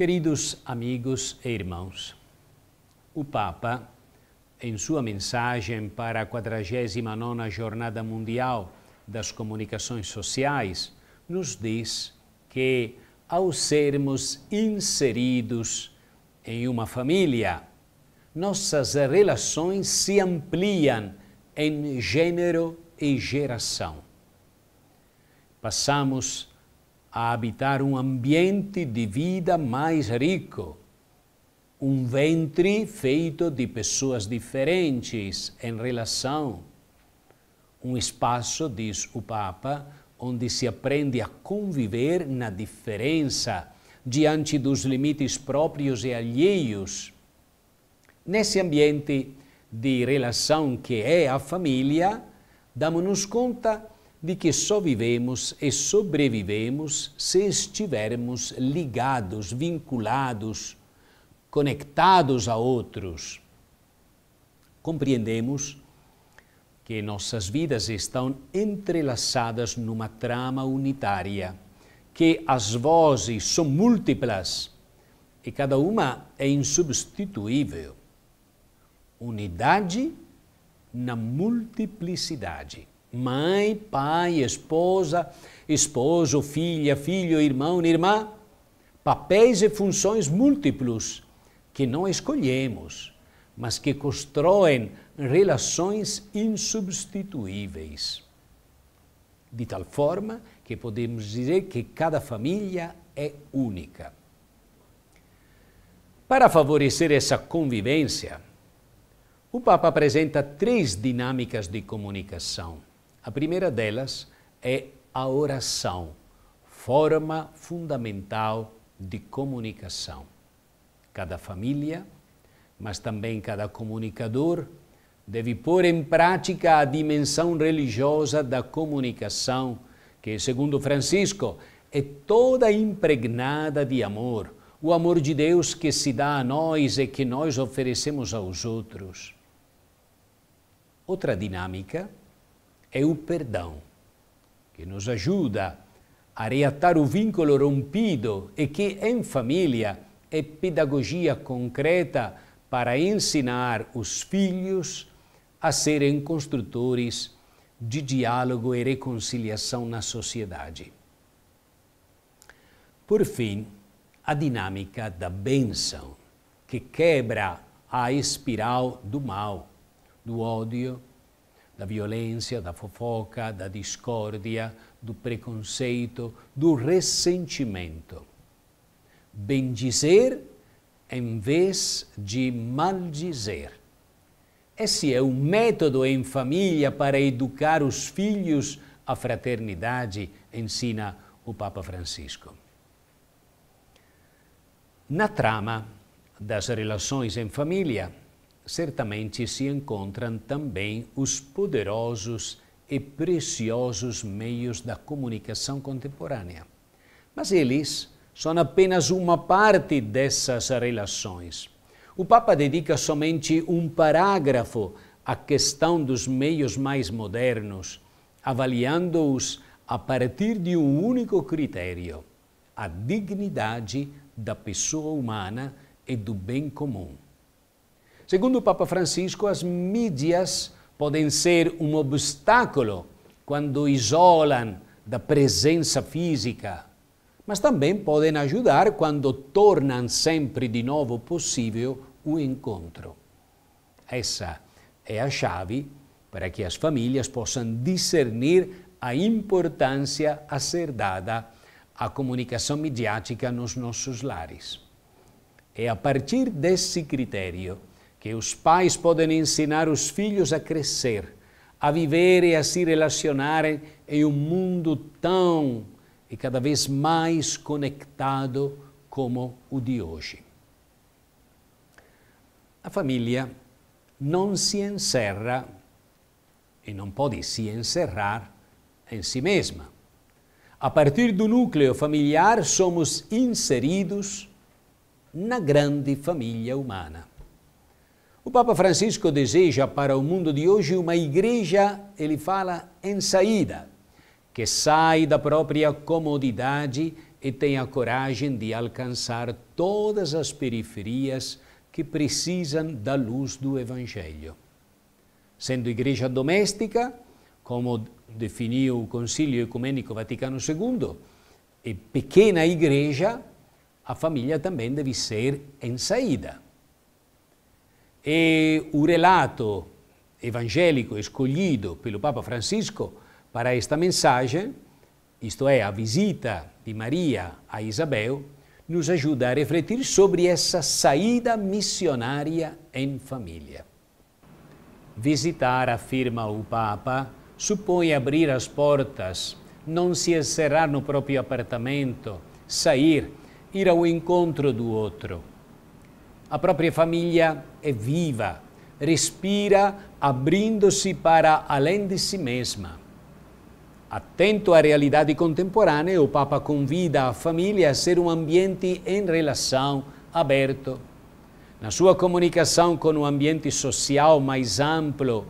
Queridos amigos e irmãos, o Papa, em sua mensagem para a 49ª Jornada Mundial das Comunicações Sociais, nos diz que, ao sermos inseridos em uma família, nossas relações se ampliam em gênero e geração. Passamos a habitar um ambiente de vida mais rico, um ventre feito de pessoas diferentes em relação, um espaço, diz o Papa, onde se aprende a conviver na diferença diante dos limites próprios e alheios. Nesse ambiente de relação que é a família, damos-nos conta de que só vivemos e sobrevivemos se estivermos ligados, vinculados, conectados a outros. Compreendemos que nossas vidas estão entrelaçadas numa trama unitária, que as vozes são múltiplas e cada uma é insubstituível. Unidade na multiplicidade. Mãe, pai, esposa, esposo, filha, filho, irmão, irmã. Papéis e funções múltiplos que não escolhemos, mas que constroem relações insubstituíveis. De tal forma que podemos dizer que cada família é única. Para favorecer essa convivência, o Papa apresenta três dinâmicas de comunicação. A primeira delas é a oração, forma fundamental de comunicação. Cada família, mas também cada comunicador, deve pôr em prática a dimensão religiosa da comunicação, que, segundo Francisco, é toda impregnada de amor, o amor de Deus que se dá a nós e que nós oferecemos aos outros. Outra dinâmica é o perdão, que nos ajuda a reatar o vínculo rompido e que, em família, é pedagogia concreta para ensinar os filhos a serem construtores de diálogo e reconciliação na sociedade. Por fim, a dinâmica da benção, que quebra a espiral do mal, do ódio da violência, da fofoca, da discórdia, do preconceito, do ressentimento. Bendizer em vez de maldizer. Esse é um método em família para educar os filhos à fraternidade, ensina o Papa Francisco. Na trama das relações em família, certamente se encontram também os poderosos e preciosos meios da comunicação contemporânea. Mas eles são apenas uma parte dessas relações. O Papa dedica somente um parágrafo à questão dos meios mais modernos, avaliando-os a partir de um único critério: a dignidade da pessoa humana e do bem comum. Segundo o Papa Francisco, as mídias podem ser um obstáculo quando isolam da presença física, mas também podem ajudar quando tornam sempre de novo possível o encontro. Essa é a chave para que as famílias possam discernir a importância a ser dada à comunicação midiática nos nossos lares. É a partir desse critério que os pais podem ensinar os filhos a crescer, a viver e a se relacionar em um mundo tão e cada vez mais conectado como o de hoje. A família não se encerra e não pode se encerrar em si mesma. A partir do núcleo familiar, somos inseridos na grande família humana. O Papa Francisco deseja para o mundo de hoje uma igreja, ele fala, em saída, que sai da própria comodidade e tenha coragem de alcançar todas as periferias que precisam da luz do Evangelho. Sendo igreja doméstica, como definiu o Concílio Ecumênico Vaticano II, e pequena igreja, a família também deve ser em saída e o relato evangélico escolhido pelo Papa Francisco para esta mensagem, isto é, a visita de Maria a Isabel, nos ajuda a refletir sobre essa saída missionária em família. Visitar, afirma o Papa, supõe abrir as portas, não se encerrar no próprio apartamento, sair, ir ao encontro do outro. A própria família é viva, respira, abrindo-se para além de si mesma. Atento à realidade contemporânea, o Papa convida a família a ser um ambiente em relação, aberto. Na sua comunicação com o um ambiente social mais amplo,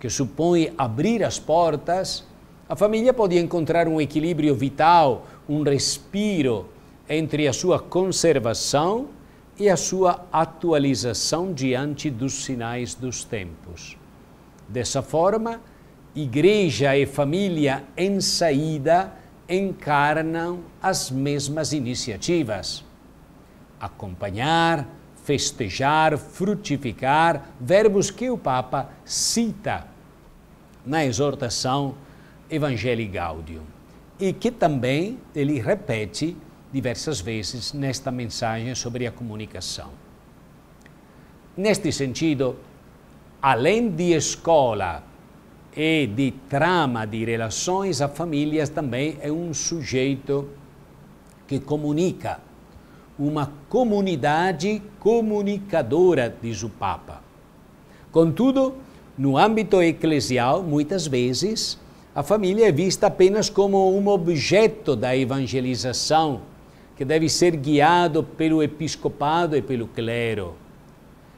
que supõe abrir as portas, a família pode encontrar um equilíbrio vital, um respiro entre a sua conservação e a sua atualização diante dos sinais dos tempos. Dessa forma, igreja e família em saída encarnam as mesmas iniciativas. Acompanhar, festejar, frutificar, verbos que o Papa cita na exortação Evangelii Gaudium e que também ele repete diversas vezes nesta mensagem sobre a comunicação. Neste sentido, além de escola e de trama de relações, a família também é um sujeito que comunica, uma comunidade comunicadora, diz o Papa. Contudo, no âmbito eclesial, muitas vezes, a família é vista apenas como um objeto da evangelização que deve ser guiado pelo episcopado e pelo clero.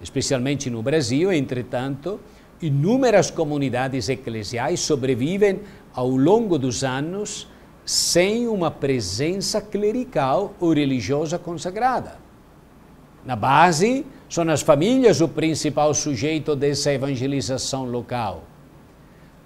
Especialmente no Brasil, entretanto, inúmeras comunidades eclesiais sobrevivem ao longo dos anos sem uma presença clerical ou religiosa consagrada. Na base, são as famílias o principal sujeito dessa evangelização local.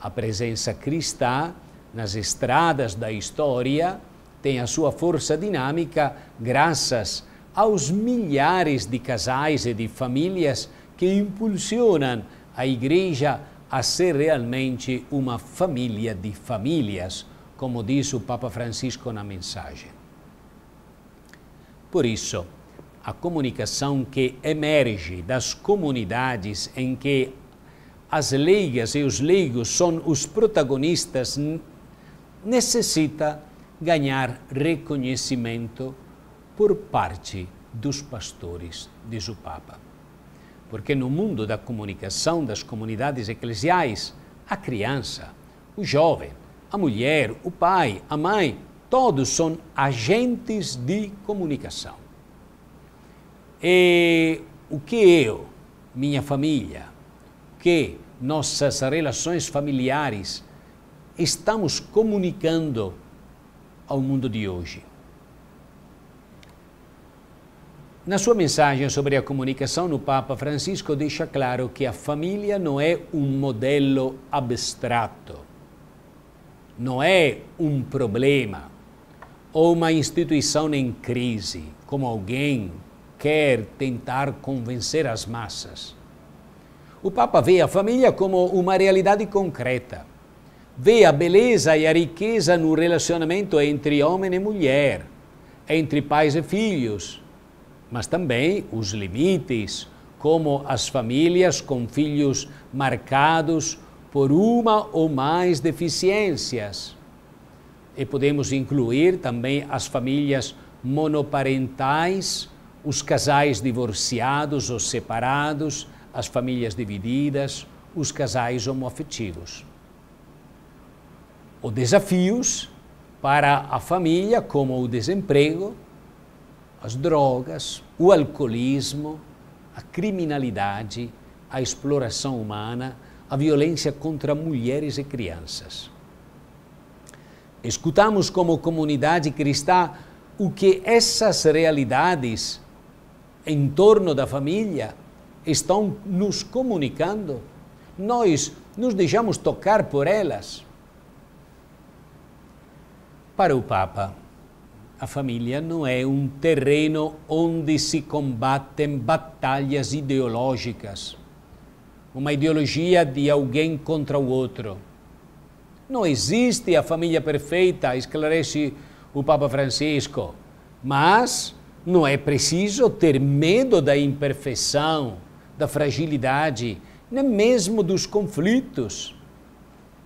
A presença cristã nas estradas da história tem a sua força dinâmica graças aos milhares de casais e de famílias que impulsionam a Igreja a ser realmente uma família de famílias, como diz o Papa Francisco na mensagem. Por isso, a comunicação que emerge das comunidades em que as leigas e os leigos são os protagonistas necessita ganhar reconhecimento por parte dos pastores, diz o Papa. Porque no mundo da comunicação das comunidades eclesiais, a criança, o jovem, a mulher, o pai, a mãe, todos são agentes de comunicação. E o que eu, minha família, que nossas relações familiares estamos comunicando ao mundo de hoje. Na sua mensagem sobre a comunicação no Papa Francisco deixa claro que a família não é um modelo abstrato, não é um problema ou uma instituição em crise, como alguém quer tentar convencer as massas. O Papa vê a família como uma realidade concreta, vê a beleza e a riqueza no relacionamento entre homem e mulher, entre pais e filhos, mas também os limites, como as famílias com filhos marcados por uma ou mais deficiências. E podemos incluir também as famílias monoparentais, os casais divorciados ou separados, as famílias divididas, os casais homoafetivos ou desafios para a família, como o desemprego, as drogas, o alcoolismo, a criminalidade, a exploração humana, a violência contra mulheres e crianças. Escutamos como comunidade cristã o que essas realidades em torno da família estão nos comunicando. Nós nos deixamos tocar por elas para o Papa, a família não é um terreno onde se combatem batalhas ideológicas, uma ideologia de alguém contra o outro. Não existe a família perfeita, esclarece o Papa Francisco, mas não é preciso ter medo da imperfeição, da fragilidade, nem mesmo dos conflitos.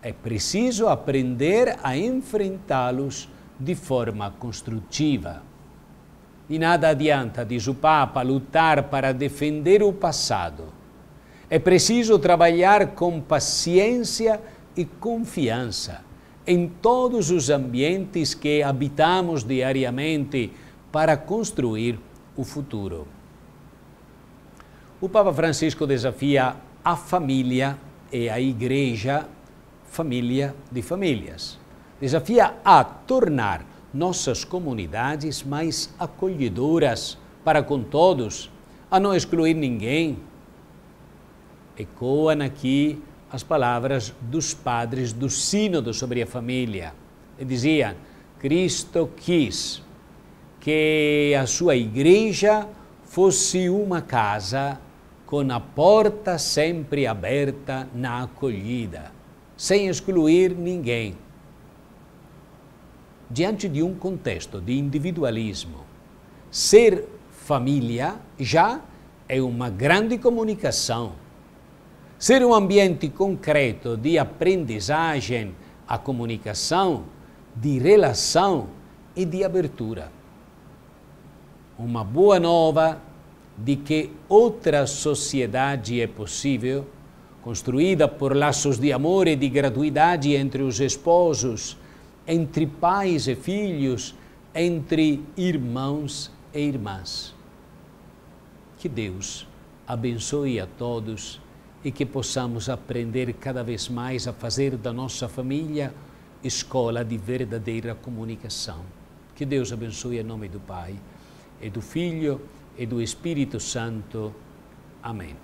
É preciso aprender a enfrentá-los de forma construtiva. E nada adianta, diz o Papa, lutar para defender o passado. É preciso trabalhar com paciência e confiança em todos os ambientes que habitamos diariamente para construir o futuro. O Papa Francisco desafia a família e a igreja família de famílias. Desafia a tornar nossas comunidades mais acolhedoras para com todos, a não excluir ninguém. Ecoam aqui as palavras dos padres do Sínodo sobre a família. E diziam: Cristo quis que a sua igreja fosse uma casa com a porta sempre aberta na acolhida sem excluir ninguém. Diante de um contexto de individualismo, ser família já é uma grande comunicação. Ser um ambiente concreto de aprendizagem, a comunicação, de relação e de abertura. Uma boa nova de que outra sociedade é possível construída por laços de amor e de gratuidade entre os esposos, entre pais e filhos, entre irmãos e irmãs. Que Deus abençoe a todos e que possamos aprender cada vez mais a fazer da nossa família escola de verdadeira comunicação. Que Deus abençoe em nome do Pai, e do Filho e do Espírito Santo. Amém.